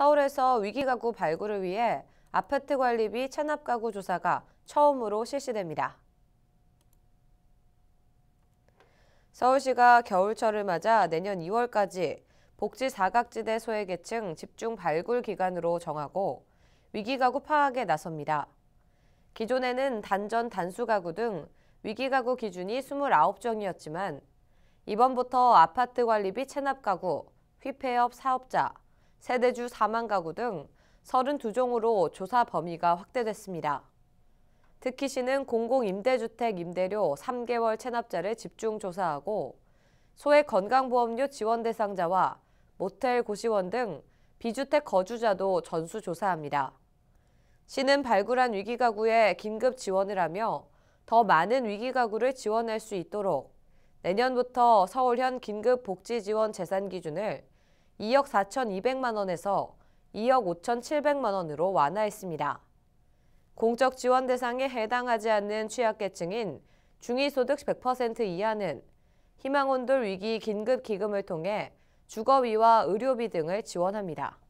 서울에서 위기가구 발굴을 위해 아파트 관리비 체납가구 조사가 처음으로 실시됩니다. 서울시가 겨울철을 맞아 내년 2월까지 복지 사각지대 소외계층 집중 발굴 기간으로 정하고 위기가구 파악에 나섭니다. 기존에는 단전 단수가구 등 위기가구 기준이 29종이었지만 이번부터 아파트 관리비 체납가구, 휘폐업 사업자, 세대주 4만 가구 등 32종으로 조사 범위가 확대됐습니다. 특히 시는 공공임대주택 임대료 3개월 체납자를 집중 조사하고 소액 건강보험료 지원 대상자와 모텔 고시원 등 비주택 거주자도 전수 조사합니다. 시는 발굴한 위기가구에 긴급 지원을 하며 더 많은 위기가구를 지원할 수 있도록 내년부터 서울현 긴급복지지원 재산 기준을 2억 4,200만 원에서 2억 5,700만 원으로 완화했습니다. 공적 지원 대상에 해당하지 않는 취약계층인 중위소득 100% 이하는 희망온돌 위기 긴급기금을 통해 주거비와 의료비 등을 지원합니다.